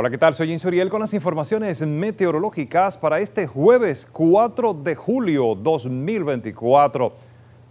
Hola, ¿qué tal? Soy Insuriel con las informaciones meteorológicas para este jueves 4 de julio 2024.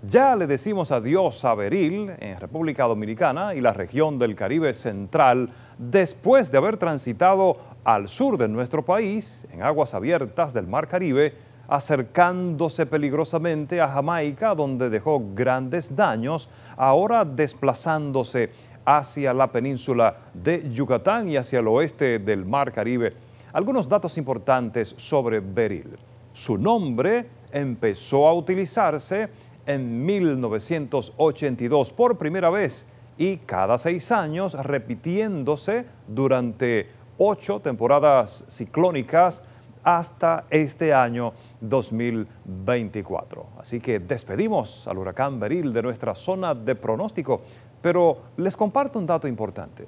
Ya le decimos adiós a Beril en República Dominicana y la región del Caribe Central después de haber transitado al sur de nuestro país, en aguas abiertas del Mar Caribe, acercándose peligrosamente a Jamaica, donde dejó grandes daños, ahora desplazándose hacia la península de Yucatán y hacia el oeste del Mar Caribe. Algunos datos importantes sobre Beril. Su nombre empezó a utilizarse en 1982 por primera vez y cada seis años repitiéndose durante ocho temporadas ciclónicas hasta este año 2024. Así que despedimos al huracán Beril de nuestra zona de pronóstico. Pero les comparto un dato importante.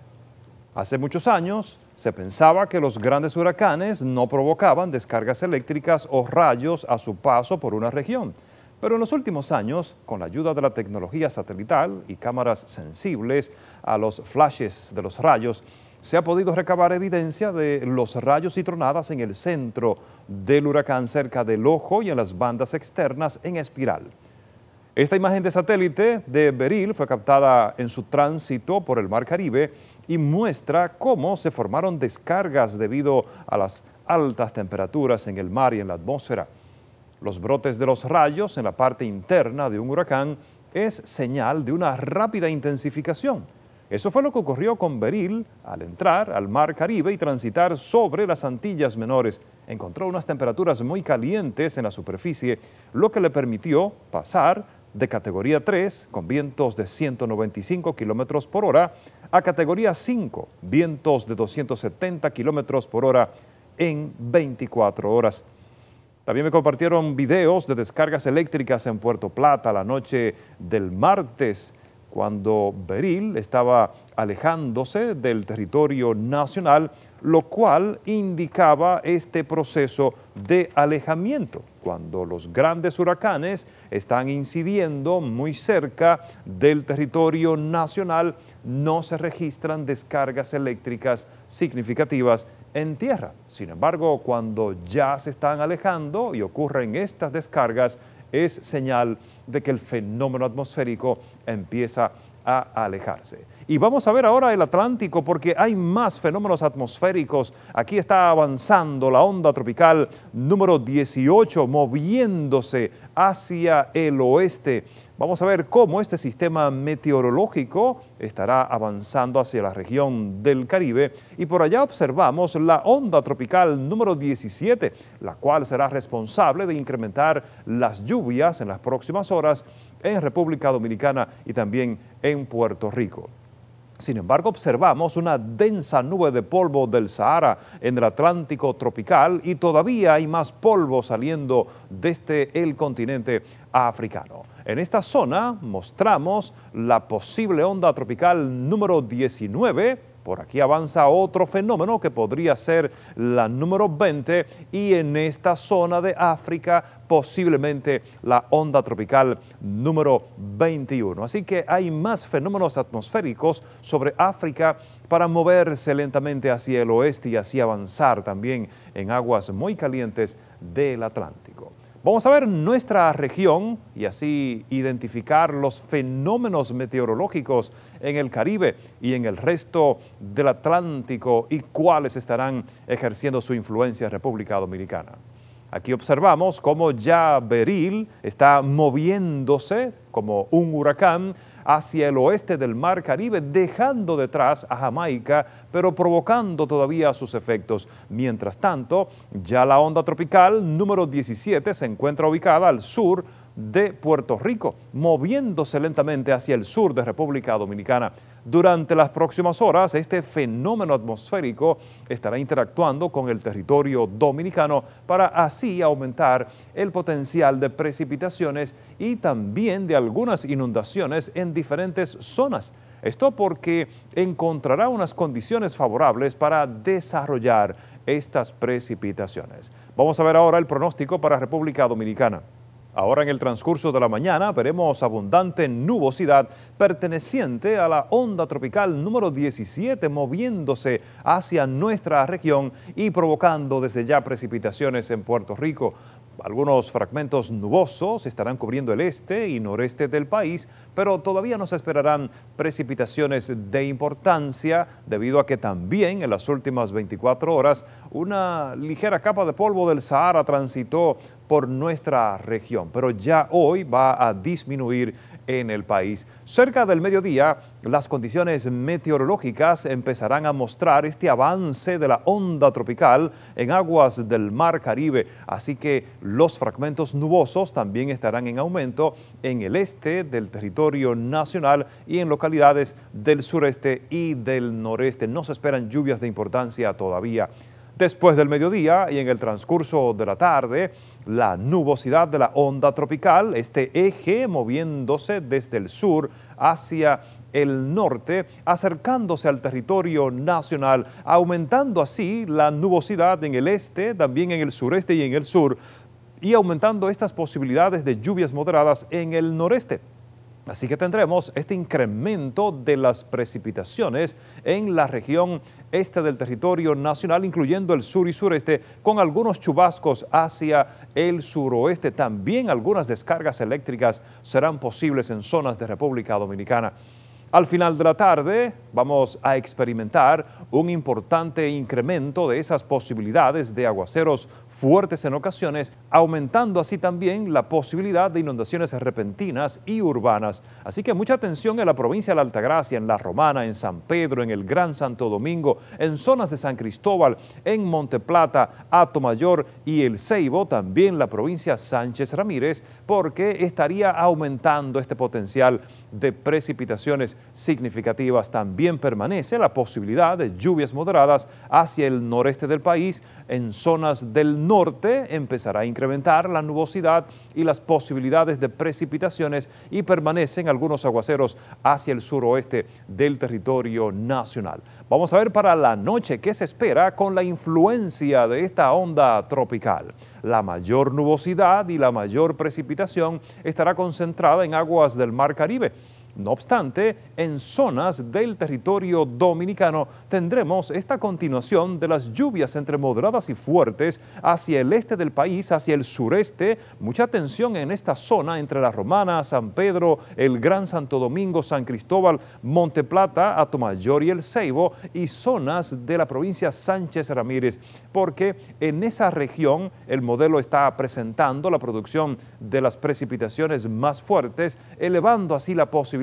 Hace muchos años se pensaba que los grandes huracanes no provocaban descargas eléctricas o rayos a su paso por una región. Pero en los últimos años, con la ayuda de la tecnología satelital y cámaras sensibles a los flashes de los rayos, se ha podido recabar evidencia de los rayos y tronadas en el centro del huracán cerca del ojo y en las bandas externas en espiral. Esta imagen de satélite de Beril fue captada en su tránsito por el Mar Caribe y muestra cómo se formaron descargas debido a las altas temperaturas en el mar y en la atmósfera. Los brotes de los rayos en la parte interna de un huracán es señal de una rápida intensificación. Eso fue lo que ocurrió con Beril al entrar al mar Caribe y transitar sobre las Antillas Menores. Encontró unas temperaturas muy calientes en la superficie, lo que le permitió pasar de categoría 3 con vientos de 195 kilómetros por hora a categoría 5, vientos de 270 kilómetros por hora en 24 horas. También me compartieron videos de descargas eléctricas en Puerto Plata la noche del martes, cuando Beril estaba alejándose del territorio nacional, lo cual indicaba este proceso de alejamiento cuando los grandes huracanes están incidiendo muy cerca del territorio nacional, no se registran descargas eléctricas significativas en tierra. Sin embargo, cuando ya se están alejando y ocurren estas descargas, es señal de que el fenómeno atmosférico empieza a a alejarse. Y vamos a ver ahora el Atlántico porque hay más fenómenos atmosféricos. Aquí está avanzando la onda tropical número 18 moviéndose hacia el oeste. Vamos a ver cómo este sistema meteorológico estará avanzando hacia la región del Caribe y por allá observamos la onda tropical número 17, la cual será responsable de incrementar las lluvias en las próximas horas en República Dominicana y también en Puerto Rico. Sin embargo, observamos una densa nube de polvo del Sahara en el Atlántico tropical y todavía hay más polvo saliendo desde el continente africano. En esta zona mostramos la posible onda tropical número 19 por aquí avanza otro fenómeno que podría ser la número 20 y en esta zona de África posiblemente la onda tropical número 21. Así que hay más fenómenos atmosféricos sobre África para moverse lentamente hacia el oeste y así avanzar también en aguas muy calientes del Atlántico. Vamos a ver nuestra región y así identificar los fenómenos meteorológicos en el Caribe y en el resto del Atlántico y cuáles estarán ejerciendo su influencia en República Dominicana. Aquí observamos cómo ya Beril está moviéndose como un huracán hacia el oeste del Mar Caribe, dejando detrás a Jamaica, pero provocando todavía sus efectos. Mientras tanto, ya la onda tropical número 17 se encuentra ubicada al sur de Puerto Rico, moviéndose lentamente hacia el sur de República Dominicana. Durante las próximas horas, este fenómeno atmosférico estará interactuando con el territorio dominicano para así aumentar el potencial de precipitaciones y también de algunas inundaciones en diferentes zonas. Esto porque encontrará unas condiciones favorables para desarrollar estas precipitaciones. Vamos a ver ahora el pronóstico para República Dominicana. Ahora en el transcurso de la mañana veremos abundante nubosidad perteneciente a la onda tropical número 17 moviéndose hacia nuestra región y provocando desde ya precipitaciones en Puerto Rico. Algunos fragmentos nubosos estarán cubriendo el este y noreste del país, pero todavía nos esperarán precipitaciones de importancia debido a que también en las últimas 24 horas una ligera capa de polvo del Sahara transitó por nuestra región, pero ya hoy va a disminuir en el país. Cerca del mediodía, las condiciones meteorológicas empezarán a mostrar este avance de la onda tropical en aguas del Mar Caribe, así que los fragmentos nubosos también estarán en aumento en el este del territorio nacional y en localidades del sureste y del noreste. No se esperan lluvias de importancia todavía. Después del mediodía y en el transcurso de la tarde, la nubosidad de la onda tropical, este eje moviéndose desde el sur hacia el norte, acercándose al territorio nacional, aumentando así la nubosidad en el este, también en el sureste y en el sur, y aumentando estas posibilidades de lluvias moderadas en el noreste. Así que tendremos este incremento de las precipitaciones en la región este del territorio nacional, incluyendo el sur y sureste, con algunos chubascos hacia el suroeste. También algunas descargas eléctricas serán posibles en zonas de República Dominicana. Al final de la tarde vamos a experimentar un importante incremento de esas posibilidades de aguaceros fuertes en ocasiones, aumentando así también la posibilidad de inundaciones repentinas y urbanas. Así que mucha atención en la provincia de la Altagracia, en La Romana, en San Pedro, en el Gran Santo Domingo, en zonas de San Cristóbal, en Monteplata, Mayor y El Ceibo, también la provincia Sánchez Ramírez, porque estaría aumentando este potencial de precipitaciones significativas. También permanece la posibilidad de lluvias moderadas hacia el noreste del país, en zonas del norte norte empezará a incrementar la nubosidad y las posibilidades de precipitaciones y permanecen algunos aguaceros hacia el suroeste del territorio nacional. Vamos a ver para la noche qué se espera con la influencia de esta onda tropical. La mayor nubosidad y la mayor precipitación estará concentrada en aguas del Mar Caribe no obstante, en zonas del territorio dominicano tendremos esta continuación de las lluvias entre moderadas y fuertes hacia el este del país, hacia el sureste. Mucha atención en esta zona entre La Romana, San Pedro, el Gran Santo Domingo, San Cristóbal, Monteplata, Atomayor y El Ceibo y zonas de la provincia Sánchez Ramírez, porque en esa región el modelo está presentando la producción de las precipitaciones más fuertes, elevando así la posibilidad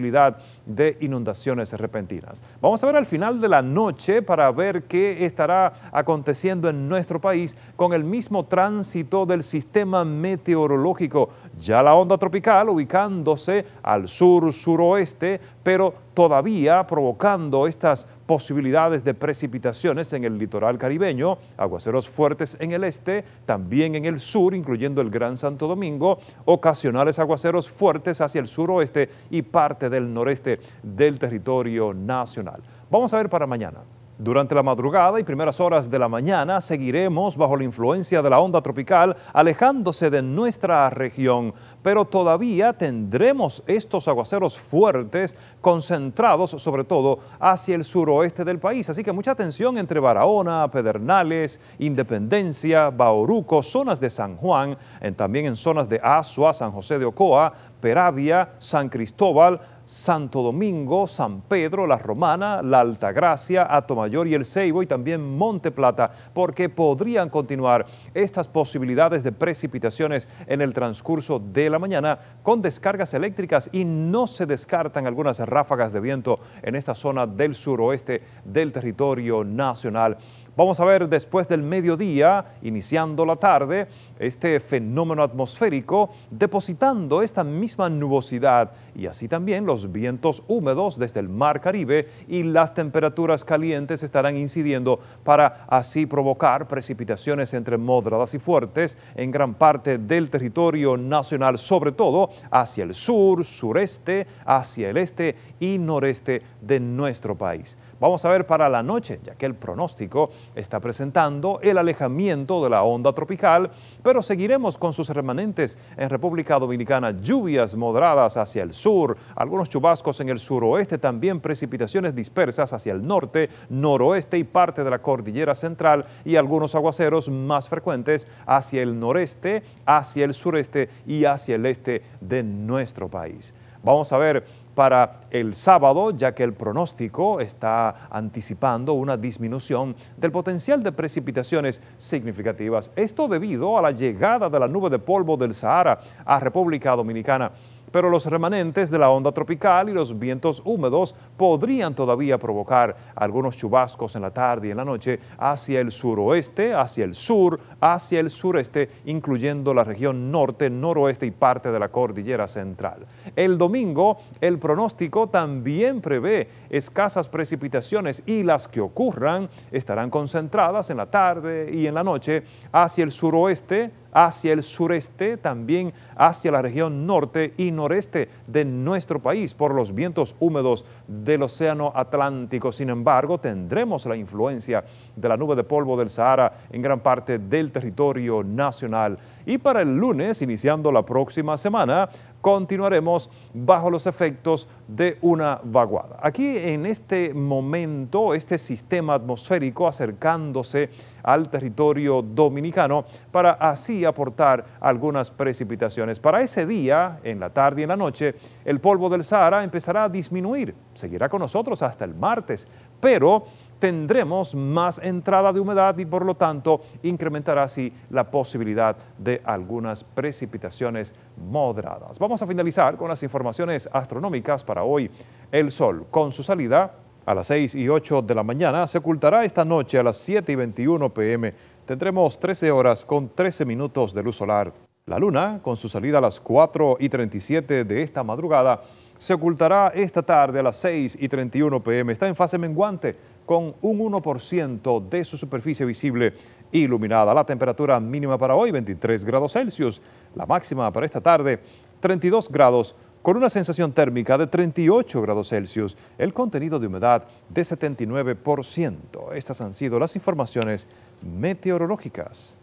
de inundaciones repentinas. Vamos a ver al final de la noche para ver qué estará aconteciendo en nuestro país con el mismo tránsito del sistema meteorológico. Ya la onda tropical ubicándose al sur-suroeste, pero todavía provocando estas posibilidades de precipitaciones en el litoral caribeño, aguaceros fuertes en el este, también en el sur, incluyendo el Gran Santo Domingo, ocasionales aguaceros fuertes hacia el suroeste y parte del noreste del territorio nacional. Vamos a ver para mañana. Durante la madrugada y primeras horas de la mañana seguiremos bajo la influencia de la onda tropical alejándose de nuestra región, pero todavía tendremos estos aguaceros fuertes concentrados sobre todo hacia el suroeste del país. Así que mucha atención entre Barahona, Pedernales, Independencia, Bauruco, zonas de San Juan, en, también en zonas de Azua, San José de Ocoa, Peravia, San Cristóbal, Santo Domingo, San Pedro, La Romana, La Altagracia, Atomayor y El Ceibo y también Monte Plata, porque podrían continuar estas posibilidades de precipitaciones en el transcurso de la mañana con descargas eléctricas y no se descartan algunas ráfagas de viento en esta zona del suroeste del territorio nacional. Vamos a ver después del mediodía, iniciando la tarde, este fenómeno atmosférico depositando esta misma nubosidad y así también los vientos húmedos desde el mar Caribe y las temperaturas calientes estarán incidiendo para así provocar precipitaciones entre moderadas y fuertes en gran parte del territorio nacional, sobre todo hacia el sur, sureste, hacia el este y noreste de nuestro país. Vamos a ver para la noche, ya que el pronóstico está presentando el alejamiento de la onda tropical, pero seguiremos con sus remanentes en República Dominicana, lluvias moderadas hacia el sur, algunos chubascos en el suroeste, también precipitaciones dispersas hacia el norte, noroeste y parte de la cordillera central y algunos aguaceros más frecuentes hacia el noreste, hacia el sureste y hacia el este de nuestro país. Vamos a ver para el sábado, ya que el pronóstico está anticipando una disminución del potencial de precipitaciones significativas. Esto debido a la llegada de la nube de polvo del Sahara a República Dominicana pero los remanentes de la onda tropical y los vientos húmedos podrían todavía provocar algunos chubascos en la tarde y en la noche hacia el suroeste, hacia el sur, hacia el sureste, incluyendo la región norte, noroeste y parte de la cordillera central. El domingo, el pronóstico también prevé escasas precipitaciones y las que ocurran estarán concentradas en la tarde y en la noche hacia el suroeste, hacia el sureste, también hacia la región norte y noreste de nuestro país por los vientos húmedos del Océano Atlántico. Sin embargo, tendremos la influencia de la nube de polvo del Sahara en gran parte del territorio nacional. Y para el lunes, iniciando la próxima semana, continuaremos bajo los efectos de una vaguada. Aquí en este momento, este sistema atmosférico acercándose al territorio dominicano para así aportar algunas precipitaciones. Para ese día, en la tarde y en la noche, el polvo del Sahara empezará a disminuir. Seguirá con nosotros hasta el martes, pero tendremos más entrada de humedad y por lo tanto incrementará así la posibilidad de algunas precipitaciones moderadas. Vamos a finalizar con las informaciones astronómicas para hoy. El Sol, con su salida a las 6 y 8 de la mañana, se ocultará esta noche a las 7 y 21 pm. Tendremos 13 horas con 13 minutos de luz solar. La Luna, con su salida a las 4 y 37 de esta madrugada, se ocultará esta tarde a las 6 y 31 pm. Está en fase menguante, con un 1% de su superficie visible iluminada. La temperatura mínima para hoy 23 grados Celsius, la máxima para esta tarde 32 grados con una sensación térmica de 38 grados Celsius, el contenido de humedad de 79%. Estas han sido las informaciones meteorológicas.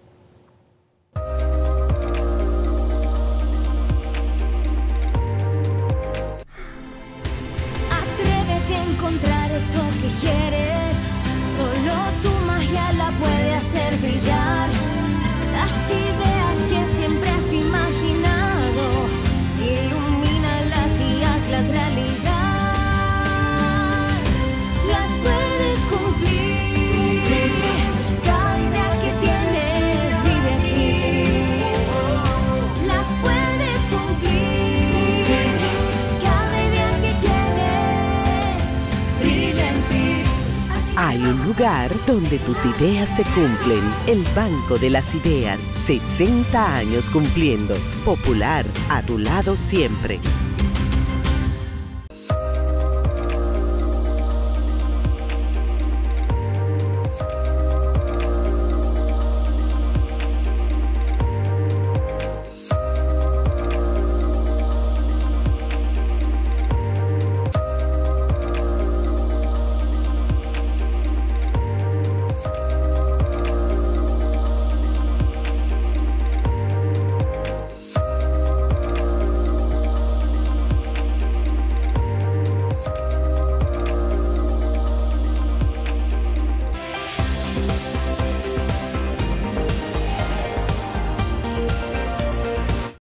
Hay un lugar donde tus ideas se cumplen. El Banco de las Ideas, 60 años cumpliendo. Popular, a tu lado siempre.